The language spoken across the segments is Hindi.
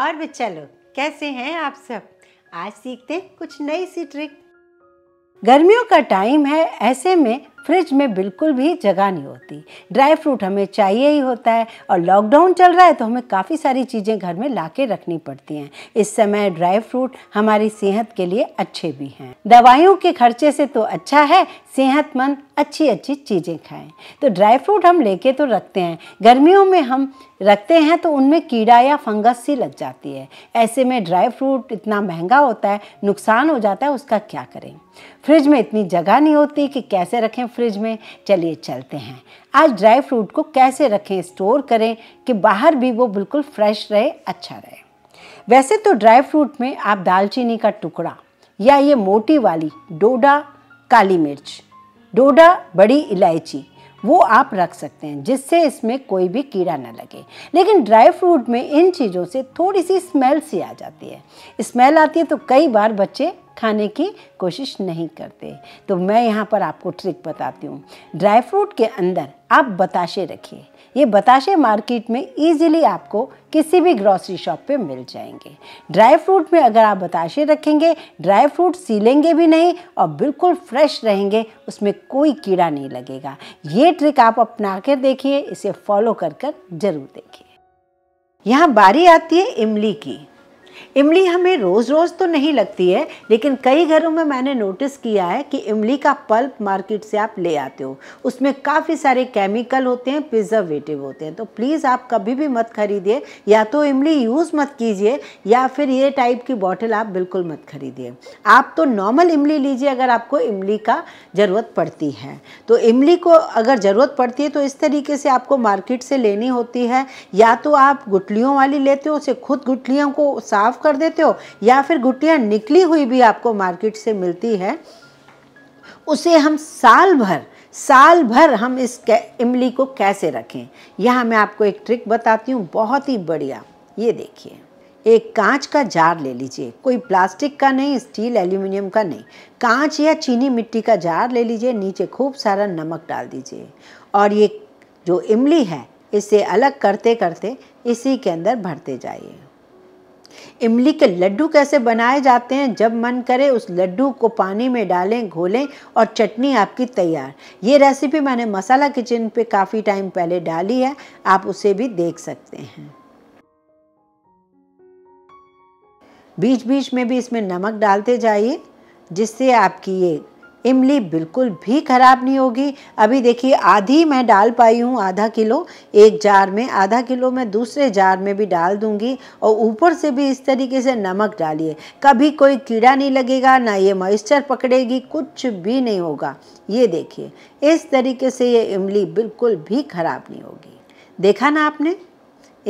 और भी चलो कैसे हैं आप सब आज सीखते हैं कुछ नई सी ट्रिक गर्मियों का टाइम है ऐसे में फ्रिज में बिल्कुल भी जगह नहीं होती ड्राई फ्रूट हमें चाहिए ही होता है और लॉकडाउन चल रहा है तो हमें काफ़ी सारी चीज़ें घर में ला के रखनी पड़ती हैं इस समय ड्राई फ्रूट हमारी सेहत के लिए अच्छे भी हैं दवाइयों के खर्चे से तो अच्छा है सेहतमंद अच्छी अच्छी चीज़ें खाएं तो ड्राई फ्रूट हम लेके तो रखते हैं गर्मियों में हम रखते हैं तो उनमें कीड़ा या फंगस सी लग जाती है ऐसे में ड्राई फ्रूट इतना महंगा होता है नुकसान हो जाता है उसका क्या करें फ्रिज में इतनी जगह नहीं होती कि कैसे रखें फ्रिज में चलिए चलते हैं आज ड्राई फ्रूट को कैसे रखें स्टोर करें कि बाहर भी वो बिल्कुल फ्रेश रहे अच्छा रहे वैसे तो ड्राई फ्रूट में आप दालचीनी का टुकड़ा या ये मोटी वाली डोडा काली मिर्च डोडा बड़ी इलायची वो आप रख सकते हैं जिससे इसमें कोई भी कीड़ा ना लगे लेकिन ड्राई फ्रूट में इन चीज़ों से थोड़ी सी स्मेल सी आ जाती है स्मेल आती है तो कई बार बच्चे खाने की कोशिश नहीं करते तो मैं यहाँ पर आपको ट्रिक बताती हूँ ड्राई फ्रूट के अंदर आप बताशे रखिए ये बताशे मार्केट में इजीली आपको किसी भी ग्रॉसरी शॉप पे मिल जाएंगे ड्राई फ्रूट में अगर आप बताशे रखेंगे ड्राई फ्रूट सीलेंगे भी नहीं और बिल्कुल फ्रेश रहेंगे उसमें कोई कीड़ा नहीं लगेगा ये ट्रिक आप अपना कर देखिए इसे फॉलो कर कर ज़रूर देखिए यहाँ बारी आती है इमली की इमली हमें रोज़ रोज़ तो नहीं लगती है लेकिन कई घरों में मैंने नोटिस किया है कि इमली का पल्प मार्केट से आप ले आते हो उसमें काफ़ी सारे केमिकल होते हैं प्रिजर्वेटिव होते हैं तो प्लीज़ आप कभी भी मत खरीदिए या तो इमली यूज़ मत कीजिए या फिर ये टाइप की बॉटल आप बिल्कुल मत खरीदिए आप तो नॉर्मल इमली लीजिए अगर आपको इमली का ज़रूरत पड़ती है तो इमली को अगर ज़रूरत पड़ती है तो इस तरीके से आपको मार्केट से लेनी होती है या तो आप गुटलियों वाली लेते हो उसे खुद गुटलियों को साफ साफ कर देते हो या फिर गुटिया निकली हुई भी आपको मार्केट से मिलती है उसे हम साल भर साल भर हम इस इमली को कैसे रखें यह मैं आपको एक ट्रिक बताती हूँ बहुत ही बढ़िया ये देखिए एक कांच का जार ले लीजिए कोई प्लास्टिक का नहीं स्टील एल्यूमिनियम का नहीं कांच या चीनी मिट्टी का जार ले लीजिए नीचे खूब सारा नमक डाल दीजिए और ये जो इमली है इसे अलग करते करते इसी के अंदर भरते जाइए इमली के लड्डू कैसे बनाए जाते हैं जब मन करे उस लड्डू को पानी में डालें घोलें और चटनी आपकी तैयार ये रेसिपी मैंने मसाला किचन पे काफ़ी टाइम पहले डाली है आप उसे भी देख सकते हैं बीच बीच में भी इसमें नमक डालते जाइए जिससे आपकी ये इमली बिल्कुल भी ख़राब नहीं होगी अभी देखिए आधी मैं डाल पाई हूँ आधा किलो एक जार में आधा किलो मैं दूसरे जार में भी डाल दूँगी और ऊपर से भी इस तरीके से नमक डालिए कभी कोई कीड़ा नहीं लगेगा ना ये मॉइस्चर पकड़ेगी कुछ भी नहीं होगा ये देखिए इस तरीके से ये इमली बिल्कुल भी ख़राब नहीं होगी देखा ना आपने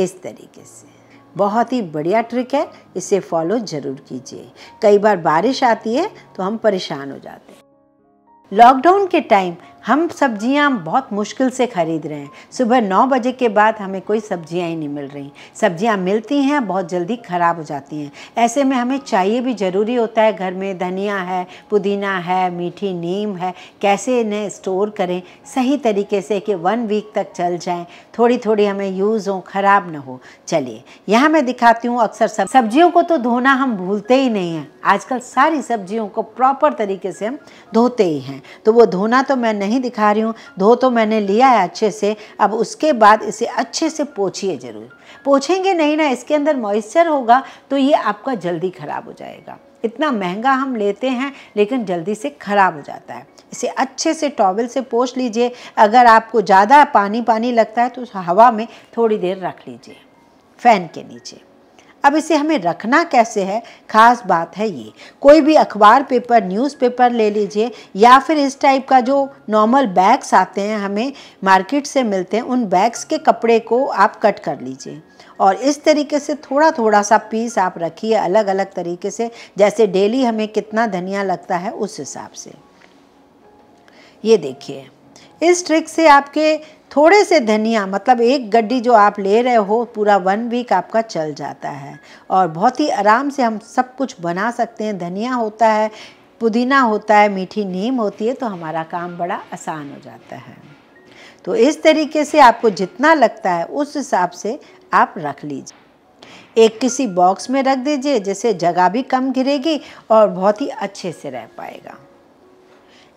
इस तरीके से बहुत ही बढ़िया ट्रिक है इसे फॉलो ज़रूर कीजिए कई बार बारिश आती है तो हम परेशान हो जाते हैं लॉकडाउन के टाइम हम सब्जियां बहुत मुश्किल से ख़रीद रहे हैं सुबह नौ बजे के बाद हमें कोई सब्जियां ही नहीं मिल रही सब्जियां मिलती हैं बहुत जल्दी ख़राब हो जाती हैं ऐसे में हमें चाहिए भी ज़रूरी होता है घर में धनिया है पुदीना है मीठी नीम है कैसे इन्हें स्टोर करें सही तरीके से कि वन वीक तक चल जाएँ थोड़ी थोड़ी हमें यूज़ हो ख़राब ना हो चलिए यहाँ मैं दिखाती हूँ अक्सर सब सब्जियों को तो धोना हम भूलते ही नहीं हैं आजकल सारी सब्जियों को प्रॉपर तरीके से हम धोते ही हैं तो वो धोना तो मैं नहीं नहीं दिखा रही हूँ धो तो मैंने लिया है अच्छे से अब उसके बाद इसे अच्छे से पोछिए ज़रूर पोछेंगे नहीं ना इसके अंदर मॉइस्चर होगा तो ये आपका जल्दी ख़राब हो जाएगा इतना महंगा हम लेते हैं लेकिन जल्दी से ख़राब हो जाता है इसे अच्छे से टॉवल से पोछ लीजिए अगर आपको ज़्यादा पानी पानी लगता है तो हवा में थोड़ी देर रख लीजिए फ़ैन के नीचे अब इसे हमें रखना कैसे है ख़ास बात है ये कोई भी अखबार पेपर न्यूज़पेपर ले लीजिए या फिर इस टाइप का जो नॉर्मल बैग्स आते हैं हमें मार्केट से मिलते हैं उन बैग्स के कपड़े को आप कट कर लीजिए और इस तरीके से थोड़ा थोड़ा सा पीस आप रखिए अलग अलग तरीके से जैसे डेली हमें कितना धनिया लगता है उस हिसाब से ये देखिए इस ट्रिक से आपके थोड़े से धनिया मतलब एक गड्डी जो आप ले रहे हो पूरा वन वीक आपका चल जाता है और बहुत ही आराम से हम सब कुछ बना सकते हैं धनिया होता है पुदीना होता है मीठी नीम होती है तो हमारा काम बड़ा आसान हो जाता है तो इस तरीके से आपको जितना लगता है उस हिसाब से आप रख लीजिए एक किसी बॉक्स में रख दीजिए जिससे जगह भी कम घिरेगी और बहुत ही अच्छे से रह पाएगा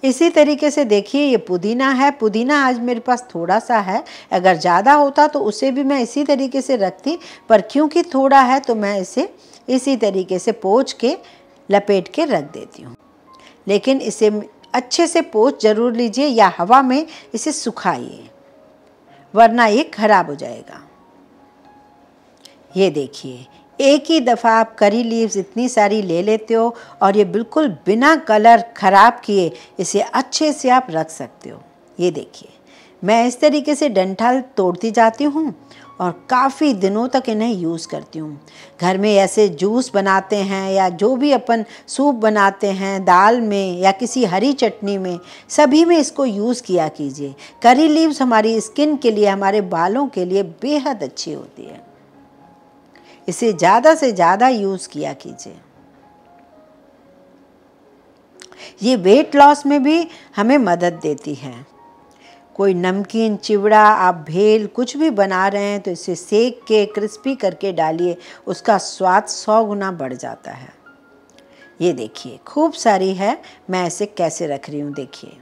इसी तरीके से देखिए ये पुदीना है पुदीना आज मेरे पास थोड़ा सा है अगर ज़्यादा होता तो उसे भी मैं इसी तरीके से रखती पर क्योंकि थोड़ा है तो मैं इसे इसी तरीके से पोच के लपेट के रख देती हूँ लेकिन इसे अच्छे से पोच जरूर लीजिए या हवा में इसे सुखाइए वरना ये खराब हो जाएगा ये देखिए एक ही दफ़ा आप करी लीव्स इतनी सारी ले लेते हो और ये बिल्कुल बिना कलर ख़राब किए इसे अच्छे से आप रख सकते हो ये देखिए मैं इस तरीके से डंठल तोड़ती जाती हूँ और काफ़ी दिनों तक इन्हें यूज़ करती हूँ घर में ऐसे जूस बनाते हैं या जो भी अपन सूप बनाते हैं दाल में या किसी हरी चटनी में सभी में इसको यूज़ किया कीजिए करी लीव्स हमारी स्किन के लिए हमारे बालों के लिए बेहद अच्छी होती है इसे ज़्यादा से ज़्यादा यूज़ किया कीजिए ये वेट लॉस में भी हमें मदद देती है कोई नमकीन चिवड़ा आप भेल कुछ भी बना रहे हैं तो इसे सेक के क्रिस्पी करके डालिए उसका स्वाद सौ गुना बढ़ जाता है ये देखिए खूब सारी है मैं इसे कैसे रख रही हूँ देखिए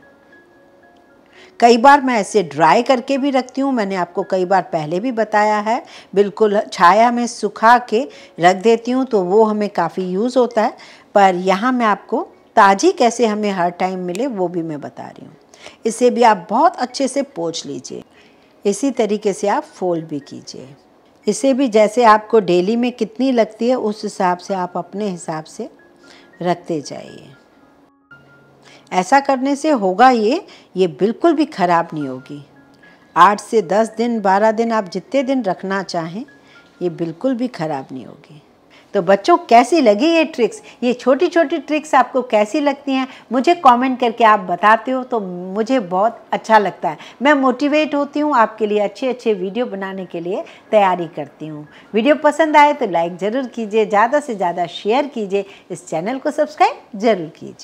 कई बार मैं ऐसे ड्राई करके भी रखती हूँ मैंने आपको कई बार पहले भी बताया है बिल्कुल छाया में सुखा के रख देती हूँ तो वो हमें काफ़ी यूज़ होता है पर यहाँ मैं आपको ताज़ी कैसे हमें हर टाइम मिले वो भी मैं बता रही हूँ इसे भी आप बहुत अच्छे से पोछ लीजिए इसी तरीके से आप फोल्ड भी कीजिए इसे भी जैसे आपको डेली में कितनी लगती है उस हिसाब से आप अपने हिसाब से रखते जाइए ऐसा करने से होगा ये ये बिल्कुल भी ख़राब नहीं होगी आठ से दस दिन बारह दिन आप जितने दिन रखना चाहें ये बिल्कुल भी ख़राब नहीं होगी तो बच्चों कैसी लगी ये ट्रिक्स ये छोटी छोटी ट्रिक्स आपको कैसी लगती हैं मुझे कमेंट करके आप बताते हो तो मुझे बहुत अच्छा लगता है मैं मोटिवेट होती हूँ आपके लिए अच्छे अच्छे वीडियो बनाने के लिए तैयारी करती हूँ वीडियो पसंद आए तो लाइक ज़रूर कीजिए ज़्यादा से ज़्यादा शेयर कीजिए इस चैनल को सब्सक्राइब ज़रूर कीजिए